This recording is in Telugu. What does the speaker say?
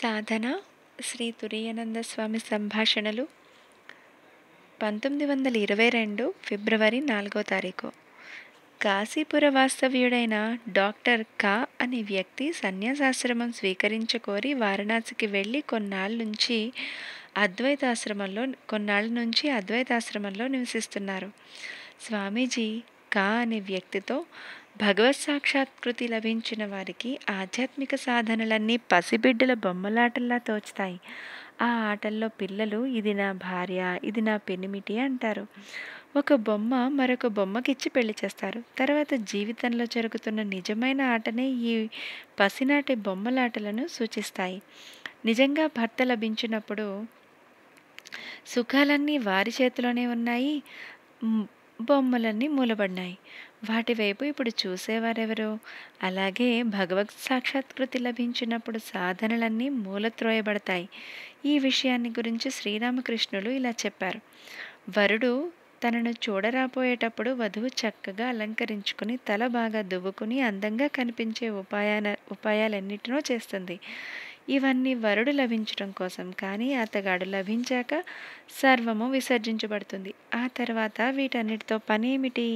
సాధన శ్రీ తురియానంద స్వామి సంభాషణలు పంతొమ్మిది వందల ఇరవై రెండు ఫిబ్రవరి నాలుగో తారీఖు కాశీపుర వాస్తవ్యుడైన డాక్టర్ కా అనే వ్యక్తి సన్యాసాశ్రమం స్వీకరించుకోరి వారణాసికి వెళ్ళి కొన్నాళ్ళ నుంచి అద్వైతాశ్రమంలో కొన్నాళ్ళ నుంచి అద్వైతాశ్రమంలో నివసిస్తున్నారు స్వామీజీ కా అనే వ్యక్తితో భగవత్ సాక్షాత్కృతి లభించిన వారికి ఆధ్యాత్మిక సాధనలన్నీ పసిబిడ్డల బొమ్మలాటల్లా తోచుతాయి ఆ ఆటల్లో పిల్లలు ఇది నా భార్య ఇది నా పెనిమిటి అంటారు ఒక బొమ్మ మరొక బొమ్మకిచ్చి పెళ్లి చేస్తారు తర్వాత జీవితంలో జరుగుతున్న నిజమైన ఆటనే ఈ పసినాటి బొమ్మలాటలను సూచిస్తాయి నిజంగా భర్త లభించినప్పుడు సుఖాలన్నీ వారి చేతిలోనే ఉన్నాయి బొమ్మలన్నీ మూలబడినాయి వాటి వైపు ఇప్పుడు చూసేవారెవరో అలాగే భగవత్ సాక్షాత్కృతి లభించినప్పుడు సాధనలన్నీ మూలత్రోయబడతాయి ఈ విషయాన్ని గురించి శ్రీరామకృష్ణులు ఇలా చెప్పారు వరుడు తనను చూడరాపోయేటప్పుడు వధువు చక్కగా అలంకరించుకుని తల బాగా దువ్వుకుని అందంగా కనిపించే ఉపాయాన ఉపాయాలన్నిటినో చేస్తుంది ఇవన్నీ వరుడు లభించడం కోసం కానీ అతగాడు లభించాక సర్వము విసర్జించబడుతుంది ఆ తర్వాత వీటన్నిటితో పని ఏమిటి